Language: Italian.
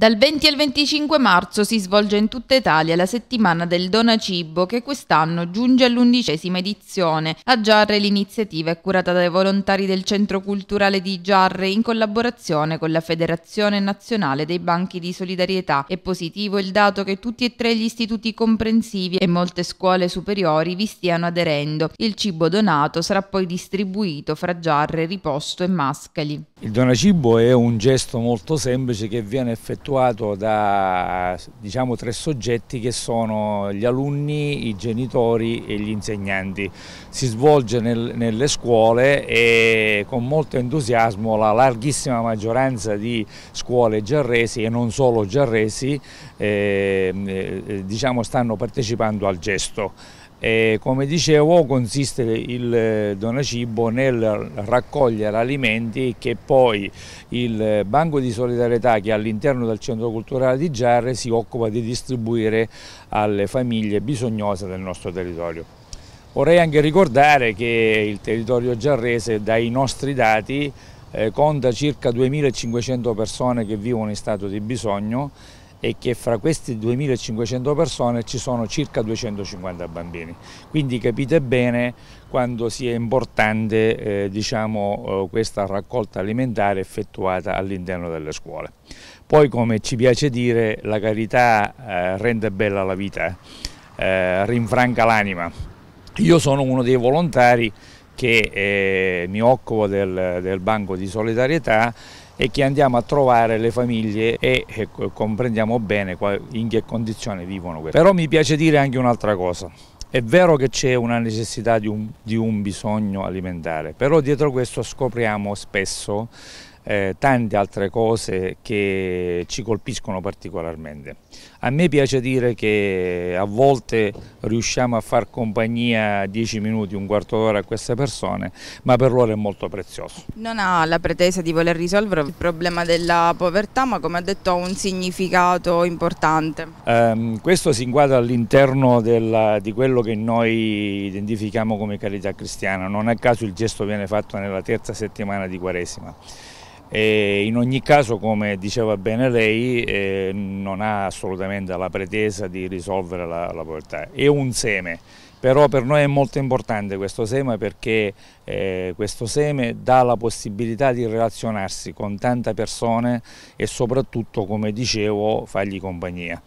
Dal 20 al 25 marzo si svolge in tutta Italia la settimana del Dona Cibo che quest'anno giunge all'undicesima edizione. A Giarre l'iniziativa è curata dai volontari del Centro Culturale di Giarre in collaborazione con la Federazione Nazionale dei Banchi di Solidarietà. È positivo il dato che tutti e tre gli istituti comprensivi e molte scuole superiori vi stiano aderendo. Il cibo donato sarà poi distribuito fra Giarre, Riposto e Mascali. Il Dona Cibo è un gesto molto semplice che viene effettuato effettuato da diciamo, tre soggetti che sono gli alunni, i genitori e gli insegnanti. Si svolge nel, nelle scuole e con molto entusiasmo la larghissima maggioranza di scuole giarresi e non solo giarresi ehm, eh, diciamo, stanno partecipando al gesto. E come dicevo consiste il eh, donacibo nel raccogliere alimenti che poi il Banco di Solidarietà che all'interno del Centro Culturale di Giarre si occupa di distribuire alle famiglie bisognose del nostro territorio. Vorrei anche ricordare che il territorio giarrese dai nostri dati eh, conta circa 2.500 persone che vivono in stato di bisogno e che fra queste 2500 persone ci sono circa 250 bambini. Quindi capite bene quanto sia importante eh, diciamo, eh, questa raccolta alimentare effettuata all'interno delle scuole. Poi come ci piace dire la carità eh, rende bella la vita, eh, rinfranca l'anima. Io sono uno dei volontari che eh, mi occupo del, del Banco di Solidarietà e che andiamo a trovare le famiglie e comprendiamo bene in che condizione vivono queste. Però mi piace dire anche un'altra cosa. È vero che c'è una necessità di un, di un, bisogno alimentare, però dietro questo scopriamo spesso eh, tante altre cose che ci colpiscono particolarmente. A me piace dire che a volte riusciamo a far compagnia 10 minuti, un quarto d'ora a queste persone, ma per loro è molto prezioso. Non ha la pretesa di voler risolvere il problema della povertà, ma come ha detto ha un significato importante. Eh, questo si inquadra all'interno di quello che noi identifichiamo come carità cristiana, non a caso il gesto viene fatto nella terza settimana di Quaresima. E in ogni caso, come diceva bene lei, eh, non ha assolutamente la pretesa di risolvere la, la, povertà, è un seme. Però per noi è molto importante questo seme perché eh, questo seme dà la possibilità di relazionarsi con tante persone e soprattutto, come dicevo, fargli compagnia.